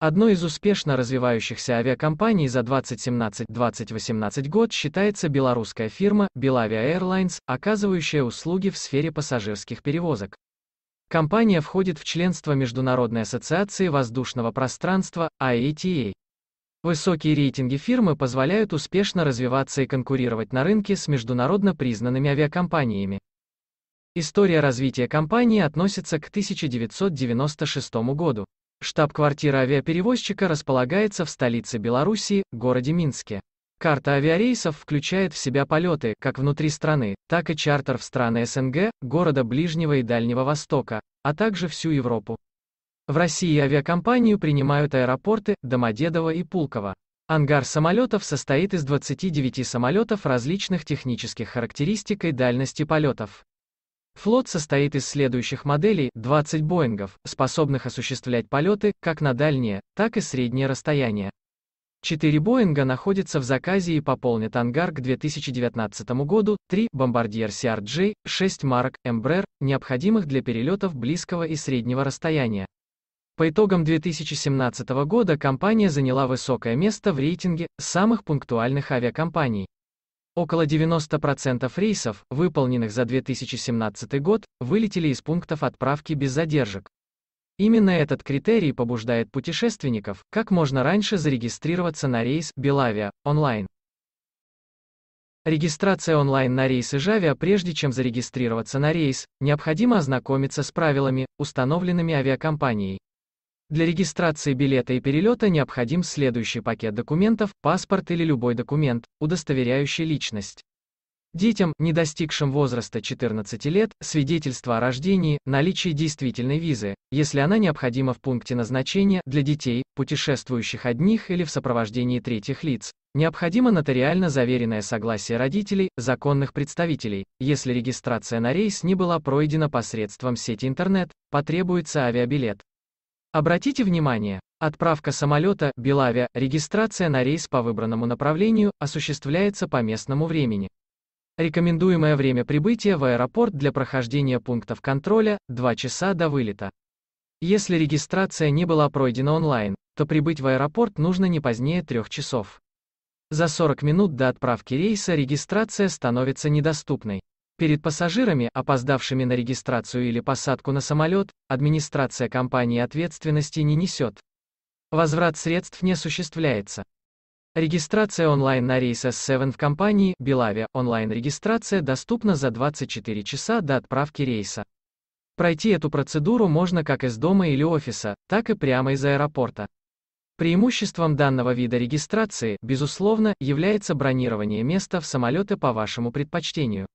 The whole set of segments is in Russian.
Одной из успешно развивающихся авиакомпаний за 2017-2018 год считается белорусская фирма Белавиа Airlines, оказывающая услуги в сфере пассажирских перевозок. Компания входит в членство Международной ассоциации воздушного пространства IATA. Высокие рейтинги фирмы позволяют успешно развиваться и конкурировать на рынке с международно признанными авиакомпаниями. История развития компании относится к 1996 году. Штаб-квартира авиаперевозчика располагается в столице Белоруссии, городе Минске. Карта авиарейсов включает в себя полеты, как внутри страны, так и чартер в страны СНГ, города Ближнего и Дальнего Востока, а также всю Европу. В России авиакомпанию принимают аэропорты Домодедово и Пулково. Ангар самолетов состоит из 29 самолетов различных технических характеристик и дальности полетов. Флот состоит из следующих моделей 20 Боингов, способных осуществлять полеты как на дальние, так и средние расстояния. Четыре Боинга находятся в заказе и пополнят ангар к 2019 году, три Бомбардир CRJ, 6 марок Embraer, необходимых для перелетов близкого и среднего расстояния. По итогам 2017 года компания заняла высокое место в рейтинге самых пунктуальных авиакомпаний. Около 90% рейсов, выполненных за 2017 год, вылетели из пунктов отправки без задержек. Именно этот критерий побуждает путешественников как можно раньше зарегистрироваться на рейс Белавия онлайн. Регистрация онлайн на рейсы Жавиа прежде чем зарегистрироваться на рейс, необходимо ознакомиться с правилами, установленными авиакомпанией. Для регистрации билета и перелета необходим следующий пакет документов, паспорт или любой документ, удостоверяющий личность. Детям, не достигшим возраста 14 лет, свидетельство о рождении, наличие действительной визы, если она необходима в пункте назначения для детей, путешествующих одних или в сопровождении третьих лиц. Необходимо нотариально заверенное согласие родителей, законных представителей. Если регистрация на рейс не была пройдена посредством сети интернет, потребуется авиабилет. Обратите внимание, отправка самолета, Белавия, регистрация на рейс по выбранному направлению осуществляется по местному времени. Рекомендуемое время прибытия в аэропорт для прохождения пунктов контроля – 2 часа до вылета. Если регистрация не была пройдена онлайн, то прибыть в аэропорт нужно не позднее 3 часов. За 40 минут до отправки рейса регистрация становится недоступной. Перед пассажирами, опоздавшими на регистрацию или посадку на самолет, администрация компании ответственности не несет. Возврат средств не осуществляется. Регистрация онлайн на рейс S7 в компании Белавия. Онлайн-регистрация доступна за 24 часа до отправки рейса. Пройти эту процедуру можно как из дома или офиса, так и прямо из аэропорта. Преимуществом данного вида регистрации, безусловно, является бронирование места в самолеты по вашему предпочтению.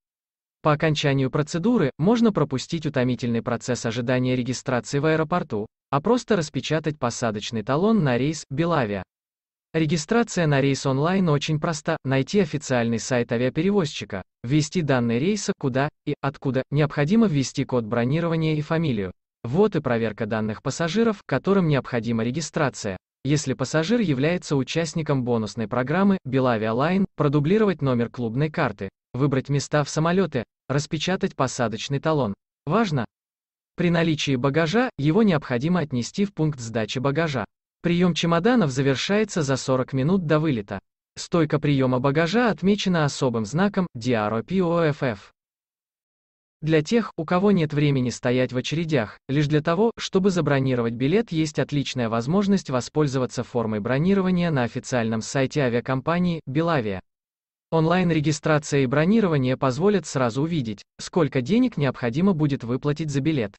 По окончанию процедуры можно пропустить утомительный процесс ожидания регистрации в аэропорту, а просто распечатать посадочный талон на рейс «Белавия». Регистрация на рейс онлайн очень проста, найти официальный сайт авиаперевозчика, ввести данные рейса, куда и откуда, необходимо ввести код бронирования и фамилию. Вот и проверка данных пассажиров, которым необходима регистрация. Если пассажир является участником бонусной программы «Белавия Лайн», продублировать номер клубной карты, выбрать места в самолете, распечатать посадочный талон. Важно! При наличии багажа его необходимо отнести в пункт сдачи багажа. Прием чемоданов завершается за 40 минут до вылета. Стойка приема багажа отмечена особым знаком DROPOFF. Для тех, у кого нет времени стоять в очередях, лишь для того, чтобы забронировать билет, есть отличная возможность воспользоваться формой бронирования на официальном сайте авиакомпании «Белавия». Онлайн-регистрация и бронирование позволят сразу увидеть, сколько денег необходимо будет выплатить за билет.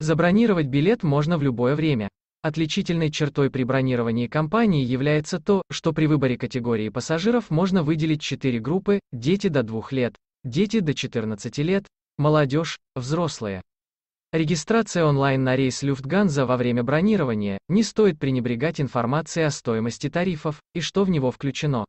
Забронировать билет можно в любое время. Отличительной чертой при бронировании компании является то, что при выборе категории пассажиров можно выделить 4 группы – дети до 2 лет, дети до 14 лет, молодежь, взрослые. Регистрация онлайн на рейс Люфтганза во время бронирования, не стоит пренебрегать информацией о стоимости тарифов и что в него включено.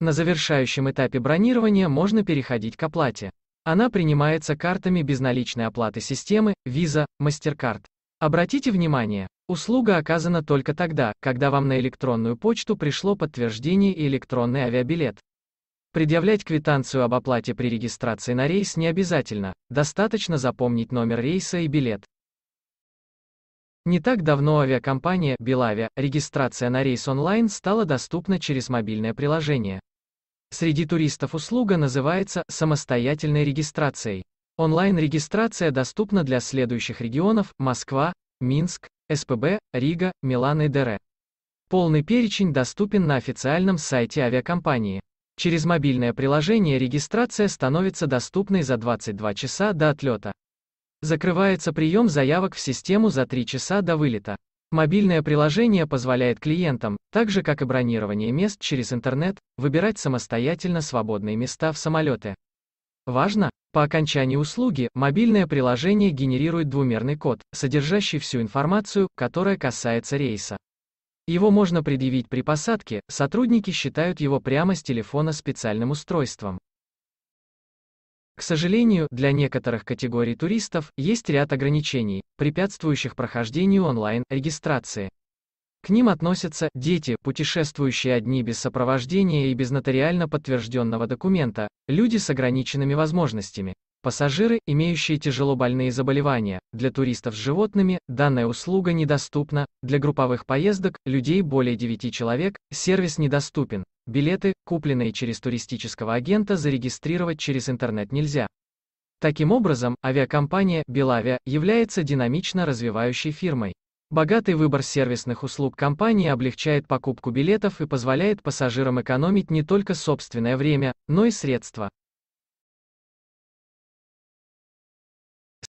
На завершающем этапе бронирования можно переходить к оплате. Она принимается картами безналичной оплаты системы Visa, MasterCard. Обратите внимание, услуга оказана только тогда, когда вам на электронную почту пришло подтверждение и электронный авиабилет. Предъявлять квитанцию об оплате при регистрации на рейс не обязательно, достаточно запомнить номер рейса и билет. Не так давно авиакомпания «Белавия» регистрация на рейс онлайн стала доступна через мобильное приложение. Среди туристов услуга называется «самостоятельной регистрацией». Онлайн-регистрация доступна для следующих регионов – Москва, Минск, СПБ, Рига, Милан и ДР. Полный перечень доступен на официальном сайте авиакомпании. Через мобильное приложение регистрация становится доступной за 22 часа до отлета. Закрывается прием заявок в систему за 3 часа до вылета. Мобильное приложение позволяет клиентам, так же как и бронирование мест через интернет, выбирать самостоятельно свободные места в самолеты. Важно, по окончании услуги мобильное приложение генерирует двумерный код, содержащий всю информацию, которая касается рейса. Его можно предъявить при посадке, сотрудники считают его прямо с телефона специальным устройством. К сожалению, для некоторых категорий туристов есть ряд ограничений, препятствующих прохождению онлайн-регистрации. К ним относятся дети, путешествующие одни без сопровождения и без нотариально подтвержденного документа, люди с ограниченными возможностями, пассажиры, имеющие тяжелобольные заболевания. Для туристов с животными данная услуга недоступна, для групповых поездок людей более 9 человек сервис недоступен. Билеты, купленные через туристического агента, зарегистрировать через интернет нельзя. Таким образом, авиакомпания «Белавия» является динамично развивающей фирмой. Богатый выбор сервисных услуг компании облегчает покупку билетов и позволяет пассажирам экономить не только собственное время, но и средства.